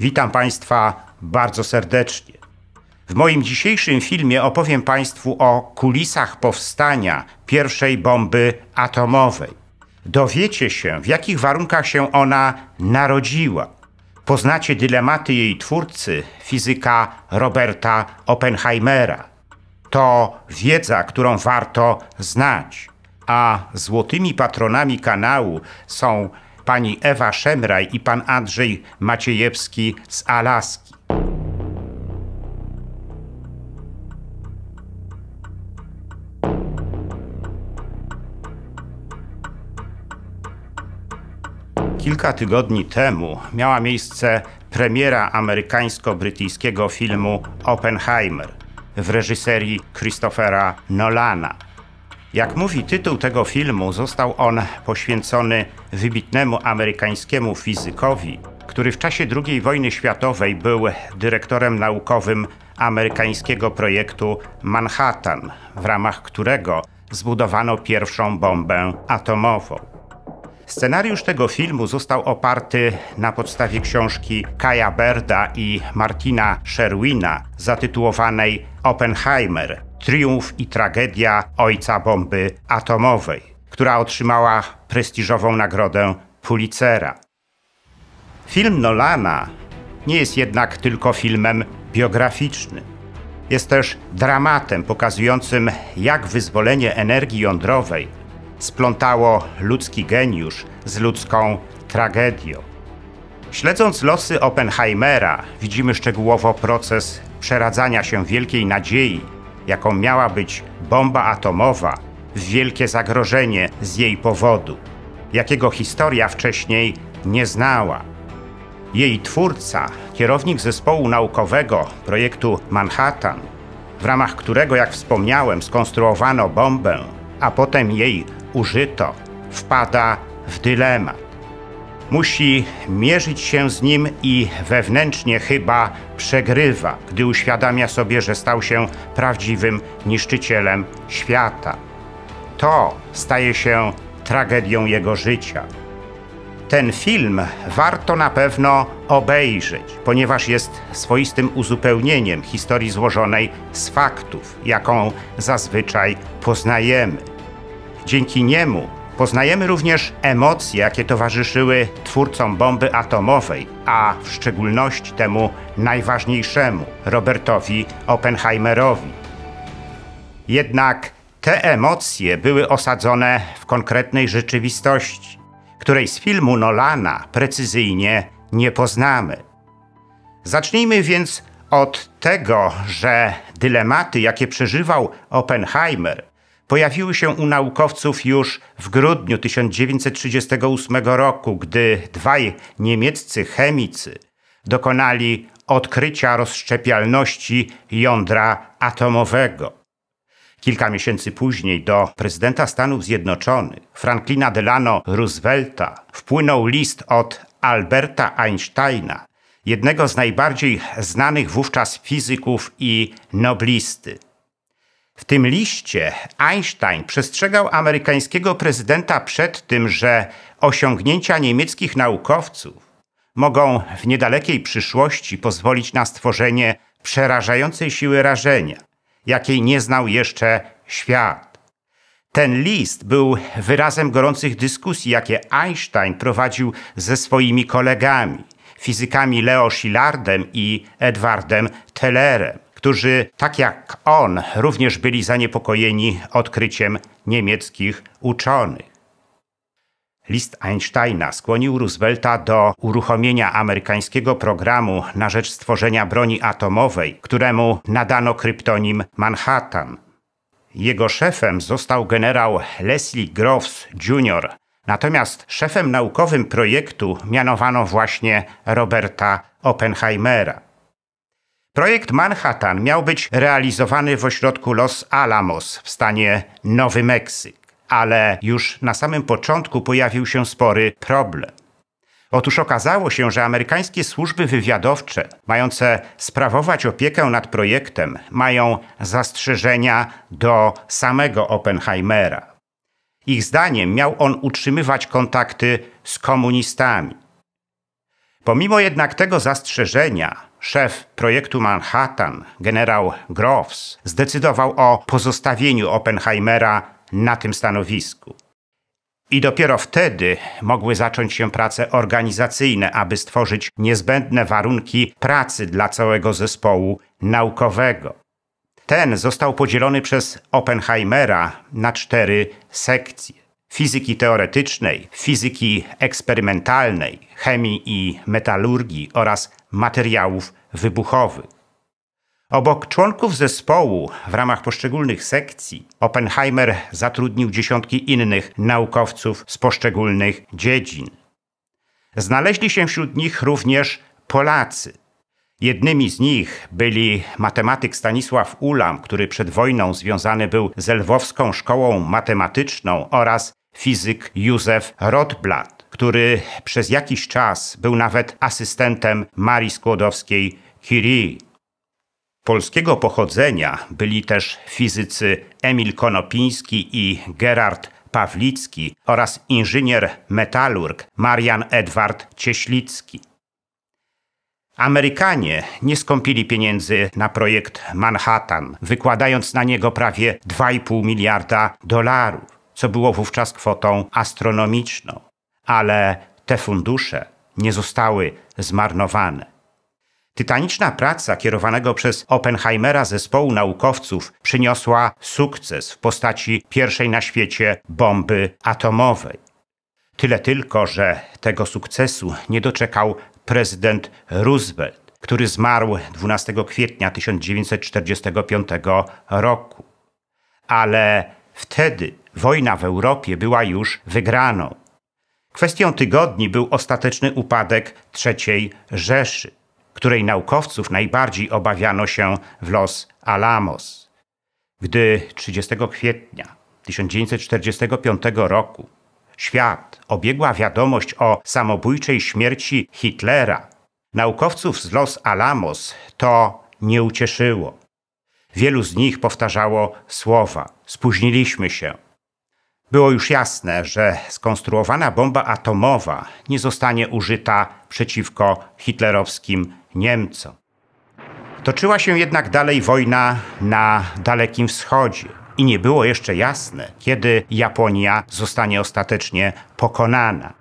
Witam Państwa bardzo serdecznie. W moim dzisiejszym filmie opowiem Państwu o kulisach powstania pierwszej bomby atomowej. Dowiecie się, w jakich warunkach się ona narodziła. Poznacie dylematy jej twórcy, fizyka Roberta Oppenheimera. To wiedza, którą warto znać. A złotymi patronami kanału są pani Ewa Szemraj i pan Andrzej Maciejewski z Alaski. Kilka tygodni temu miała miejsce premiera amerykańsko-brytyjskiego filmu Oppenheimer w reżyserii Christophera Nolana. Jak mówi tytuł tego filmu, został on poświęcony wybitnemu amerykańskiemu fizykowi, który w czasie II wojny światowej był dyrektorem naukowym amerykańskiego projektu Manhattan, w ramach którego zbudowano pierwszą bombę atomową. Scenariusz tego filmu został oparty na podstawie książki Kaja Berda i Martina Sherwina zatytułowanej Oppenheimer Triumf i tragedia ojca bomby atomowej, która otrzymała prestiżową nagrodę Pulitzera. Film Nolana nie jest jednak tylko filmem biograficznym. Jest też dramatem pokazującym, jak wyzwolenie energii jądrowej splątało ludzki geniusz z ludzką tragedią. Śledząc losy Oppenheimera, widzimy szczegółowo proces przeradzania się wielkiej nadziei jaką miała być bomba atomowa, w wielkie zagrożenie z jej powodu, jakiego historia wcześniej nie znała. Jej twórca, kierownik zespołu naukowego projektu Manhattan, w ramach którego, jak wspomniałem, skonstruowano bombę, a potem jej użyto, wpada w dylemat musi mierzyć się z nim i wewnętrznie chyba przegrywa, gdy uświadamia sobie, że stał się prawdziwym niszczycielem świata. To staje się tragedią jego życia. Ten film warto na pewno obejrzeć, ponieważ jest swoistym uzupełnieniem historii złożonej z faktów, jaką zazwyczaj poznajemy. Dzięki niemu Poznajemy również emocje, jakie towarzyszyły twórcom bomby atomowej, a w szczególności temu najważniejszemu Robertowi Oppenheimerowi. Jednak te emocje były osadzone w konkretnej rzeczywistości, której z filmu Nolana precyzyjnie nie poznamy. Zacznijmy więc od tego, że dylematy, jakie przeżywał Oppenheimer, pojawiły się u naukowców już w grudniu 1938 roku, gdy dwaj niemieccy chemicy dokonali odkrycia rozszczepialności jądra atomowego. Kilka miesięcy później do prezydenta Stanów Zjednoczonych, Franklina Delano Roosevelta, wpłynął list od Alberta Einsteina, jednego z najbardziej znanych wówczas fizyków i noblisty. W tym liście Einstein przestrzegał amerykańskiego prezydenta przed tym, że osiągnięcia niemieckich naukowców mogą w niedalekiej przyszłości pozwolić na stworzenie przerażającej siły rażenia, jakiej nie znał jeszcze świat. Ten list był wyrazem gorących dyskusji, jakie Einstein prowadził ze swoimi kolegami, fizykami Leo Szillardem i Edwardem Tellerem którzy, tak jak on, również byli zaniepokojeni odkryciem niemieckich uczonych. List Einsteina skłonił Roosevelta do uruchomienia amerykańskiego programu na rzecz stworzenia broni atomowej, któremu nadano kryptonim Manhattan. Jego szefem został generał Leslie Groves Jr., natomiast szefem naukowym projektu mianowano właśnie Roberta Oppenheimera. Projekt Manhattan miał być realizowany w ośrodku Los Alamos w stanie Nowy Meksyk, ale już na samym początku pojawił się spory problem. Otóż okazało się, że amerykańskie służby wywiadowcze, mające sprawować opiekę nad projektem, mają zastrzeżenia do samego Oppenheimera. Ich zdaniem miał on utrzymywać kontakty z komunistami. Pomimo jednak tego zastrzeżenia, Szef projektu Manhattan, generał Groves, zdecydował o pozostawieniu Oppenheimera na tym stanowisku. I dopiero wtedy mogły zacząć się prace organizacyjne, aby stworzyć niezbędne warunki pracy dla całego zespołu naukowego. Ten został podzielony przez Oppenheimera na cztery sekcje: fizyki teoretycznej, fizyki eksperymentalnej, chemii i metalurgii oraz materiałów wybuchowych. Obok członków zespołu w ramach poszczególnych sekcji Oppenheimer zatrudnił dziesiątki innych naukowców z poszczególnych dziedzin. Znaleźli się wśród nich również Polacy. Jednymi z nich byli matematyk Stanisław Ulam, który przed wojną związany był z Lwowską Szkołą Matematyczną oraz fizyk Józef Rotblat który przez jakiś czas był nawet asystentem Marii Skłodowskiej Curie. Polskiego pochodzenia byli też fizycy Emil Konopiński i Gerard Pawlicki oraz inżynier metalurg Marian Edward Cieślicki. Amerykanie nie skąpili pieniędzy na projekt Manhattan, wykładając na niego prawie 2,5 miliarda dolarów, co było wówczas kwotą astronomiczną ale te fundusze nie zostały zmarnowane. Tytaniczna praca kierowanego przez Oppenheimera zespołu naukowców przyniosła sukces w postaci pierwszej na świecie bomby atomowej. Tyle tylko, że tego sukcesu nie doczekał prezydent Roosevelt, który zmarł 12 kwietnia 1945 roku. Ale wtedy wojna w Europie była już wygraną. Kwestią tygodni był ostateczny upadek III Rzeszy, której naukowców najbardziej obawiano się w Los Alamos. Gdy 30 kwietnia 1945 roku świat obiegła wiadomość o samobójczej śmierci Hitlera, naukowców z Los Alamos to nie ucieszyło. Wielu z nich powtarzało słowa: Spóźniliśmy się, było już jasne, że skonstruowana bomba atomowa nie zostanie użyta przeciwko hitlerowskim Niemcom. Toczyła się jednak dalej wojna na Dalekim Wschodzie i nie było jeszcze jasne, kiedy Japonia zostanie ostatecznie pokonana.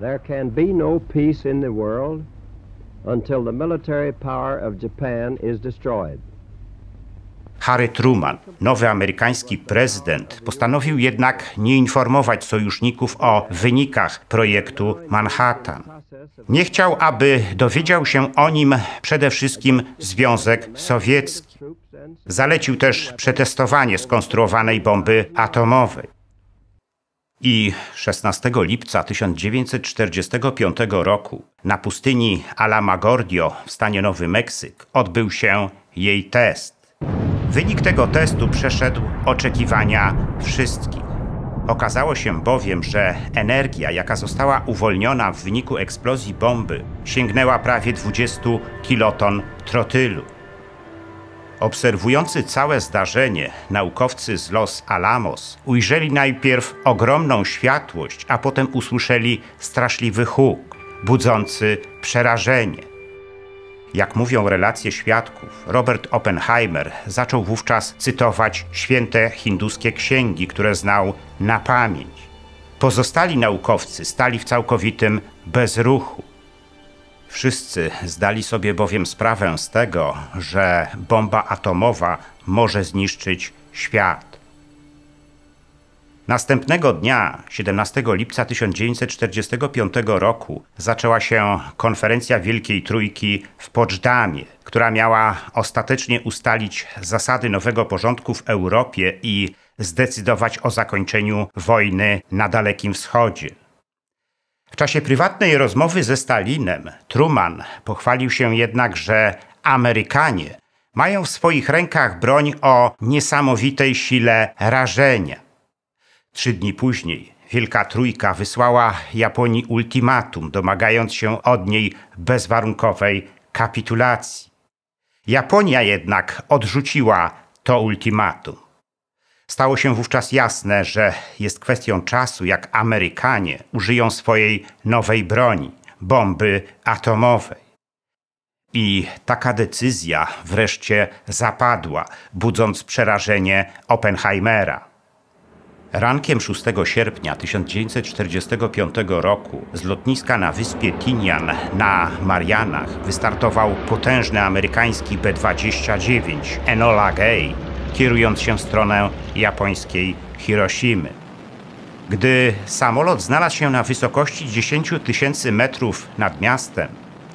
There can be no peace in the world until the military power of Japan is destroyed. Harry Truman, nowy amerykański prezydent, postanowił jednak nie informować sojuszników o wynikach projektu Manhattan. Nie chciał, aby dowiedział się o nim przede wszystkim Związek Sowiecki. Zalecił też przetestowanie skonstruowanej bomby atomowej. I 16 lipca 1945 roku na pustyni Alamagordio w stanie Nowy Meksyk odbył się jej test. Wynik tego testu przeszedł oczekiwania wszystkich. Okazało się bowiem, że energia, jaka została uwolniona w wyniku eksplozji bomby, sięgnęła prawie 20 kiloton trotylu. Obserwujący całe zdarzenie naukowcy z Los Alamos ujrzeli najpierw ogromną światłość, a potem usłyszeli straszliwy huk, budzący przerażenie. Jak mówią relacje świadków, Robert Oppenheimer zaczął wówczas cytować święte hinduskie księgi, które znał na pamięć. Pozostali naukowcy stali w całkowitym bezruchu. Wszyscy zdali sobie bowiem sprawę z tego, że bomba atomowa może zniszczyć świat. Następnego dnia, 17 lipca 1945 roku, zaczęła się konferencja Wielkiej Trójki w Poczdamie, która miała ostatecznie ustalić zasady nowego porządku w Europie i zdecydować o zakończeniu wojny na Dalekim Wschodzie. W czasie prywatnej rozmowy ze Stalinem Truman pochwalił się jednak, że Amerykanie mają w swoich rękach broń o niesamowitej sile rażenia. Trzy dni później Wielka Trójka wysłała Japonii ultimatum, domagając się od niej bezwarunkowej kapitulacji. Japonia jednak odrzuciła to ultimatum. Stało się wówczas jasne, że jest kwestią czasu, jak Amerykanie użyją swojej nowej broni bomby atomowej. I taka decyzja wreszcie zapadła, budząc przerażenie Oppenheimera. Rankiem 6 sierpnia 1945 roku z lotniska na wyspie Tinian na Marianach wystartował potężny amerykański B-29 Enola Gay, kierując się w stronę japońskiej Hiroshimy. Gdy samolot znalazł się na wysokości 10 tysięcy metrów nad miastem,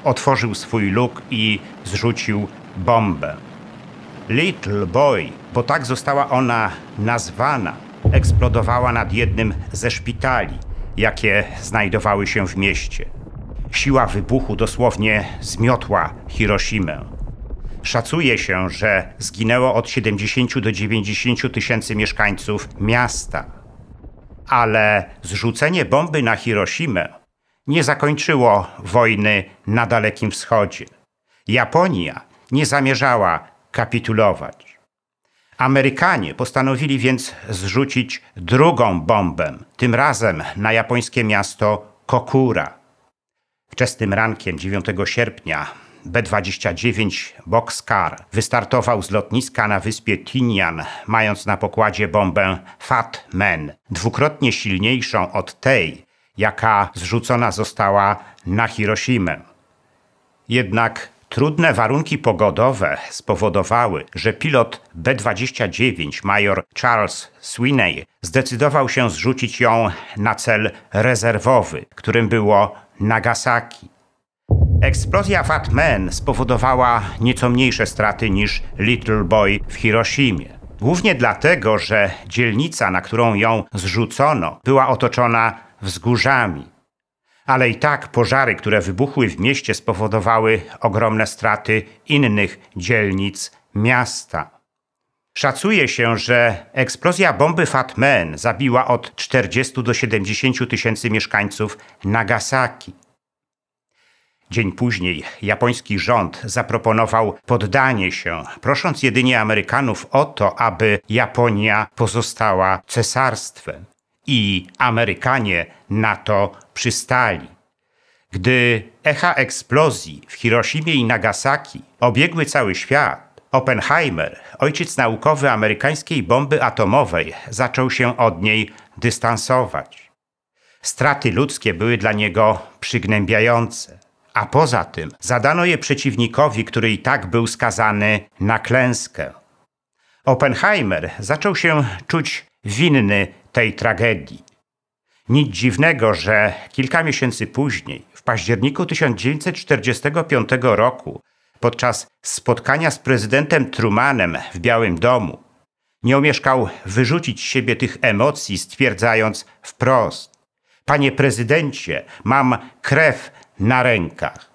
otworzył swój luk i zrzucił bombę. Little Boy, bo tak została ona nazwana, eksplodowała nad jednym ze szpitali, jakie znajdowały się w mieście. Siła wybuchu dosłownie zmiotła Hiroshimę. Szacuje się, że zginęło od 70 do 90 tysięcy mieszkańców miasta. Ale zrzucenie bomby na Hiroshimę nie zakończyło wojny na Dalekim Wschodzie. Japonia nie zamierzała kapitulować. Amerykanie postanowili więc zrzucić drugą bombę, tym razem na japońskie miasto Kokura. Wczesnym rankiem 9 sierpnia B-29 Boxcar wystartował z lotniska na wyspie Tinian, mając na pokładzie bombę Fat Man, dwukrotnie silniejszą od tej, jaka zrzucona została na Hiroshima. Jednak Trudne warunki pogodowe spowodowały, że pilot B-29, major Charles Sweeney, zdecydował się zrzucić ją na cel rezerwowy, którym było Nagasaki. Eksplozja Fat Man spowodowała nieco mniejsze straty niż Little Boy w Hiroshimie. Głównie dlatego, że dzielnica, na którą ją zrzucono, była otoczona wzgórzami ale i tak pożary, które wybuchły w mieście, spowodowały ogromne straty innych dzielnic miasta. Szacuje się, że eksplozja bomby Fatmen zabiła od 40 do 70 tysięcy mieszkańców Nagasaki. Dzień później japoński rząd zaproponował poddanie się, prosząc jedynie Amerykanów o to, aby Japonia pozostała cesarstwem. I Amerykanie na to przystali. Gdy echa eksplozji w Hiroshimie i Nagasaki obiegły cały świat, Oppenheimer, ojciec naukowy amerykańskiej bomby atomowej, zaczął się od niej dystansować. Straty ludzkie były dla niego przygnębiające, a poza tym zadano je przeciwnikowi, który i tak był skazany na klęskę. Oppenheimer zaczął się czuć winny tej tragedii. Nic dziwnego, że kilka miesięcy później, w październiku 1945 roku, podczas spotkania z prezydentem Trumanem w Białym Domu, nie omieszkał wyrzucić z siebie tych emocji, stwierdzając wprost: Panie prezydencie, mam krew na rękach.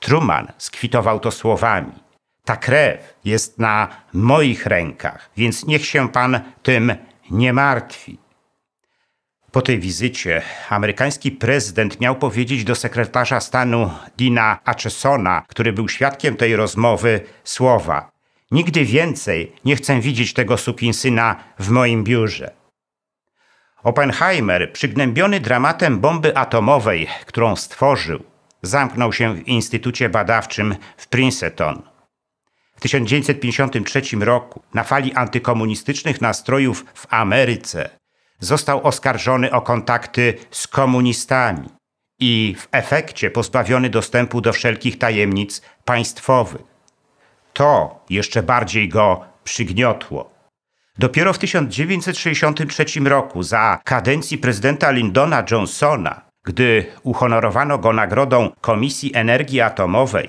Truman skwitował to słowami: Ta krew jest na moich rękach, więc niech się pan tym nie martwi. Po tej wizycie amerykański prezydent miał powiedzieć do sekretarza stanu Dina Achesona, który był świadkiem tej rozmowy, słowa: Nigdy więcej nie chcę widzieć tego sukinsyna w moim biurze. Oppenheimer, przygnębiony dramatem bomby atomowej, którą stworzył, zamknął się w Instytucie Badawczym w Princeton. W 1953 roku, na fali antykomunistycznych nastrojów w Ameryce, został oskarżony o kontakty z komunistami i w efekcie pozbawiony dostępu do wszelkich tajemnic państwowych. To jeszcze bardziej go przygniotło. Dopiero w 1963 roku, za kadencji prezydenta Lyndona Johnsona, gdy uhonorowano go nagrodą Komisji Energii Atomowej,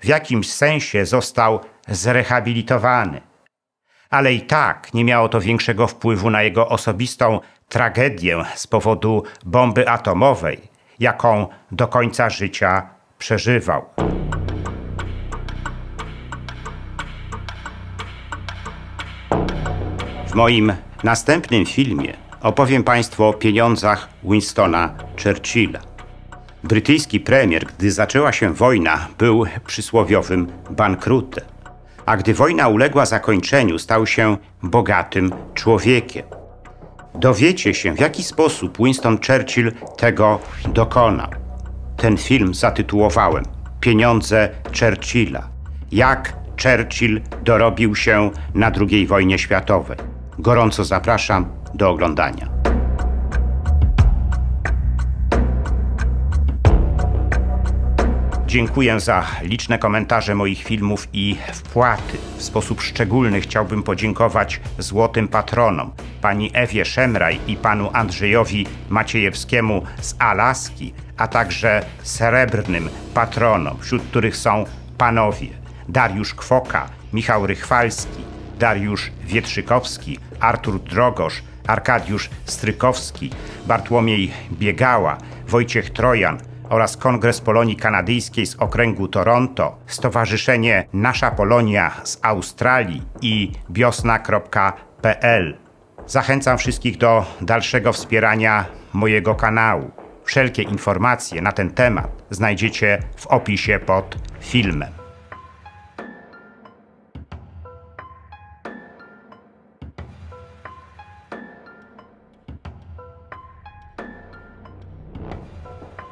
w jakimś sensie został zrehabilitowany ale i tak nie miało to większego wpływu na jego osobistą tragedię z powodu bomby atomowej, jaką do końca życia przeżywał. W moim następnym filmie opowiem Państwu o pieniądzach Winstona Churchilla. Brytyjski premier, gdy zaczęła się wojna, był przysłowiowym bankrutem a gdy wojna uległa zakończeniu, stał się bogatym człowiekiem. Dowiecie się, w jaki sposób Winston Churchill tego dokonał. Ten film zatytułowałem Pieniądze Churchilla. Jak Churchill dorobił się na II wojnie światowej. Gorąco zapraszam do oglądania. Dziękuję za liczne komentarze moich filmów i wpłaty. W sposób szczególny chciałbym podziękować złotym patronom, pani Ewie Szemraj i panu Andrzejowi Maciejewskiemu z Alaski, a także srebrnym patronom, wśród których są panowie Dariusz Kwoka, Michał Rychwalski, Dariusz Wietrzykowski, Artur Drogosz, Arkadiusz Strykowski, Bartłomiej Biegała, Wojciech Trojan, oraz Kongres Polonii Kanadyjskiej z okręgu Toronto, Stowarzyszenie Nasza Polonia z Australii i biosna.pl. Zachęcam wszystkich do dalszego wspierania mojego kanału. Wszelkie informacje na ten temat znajdziecie w opisie pod filmem.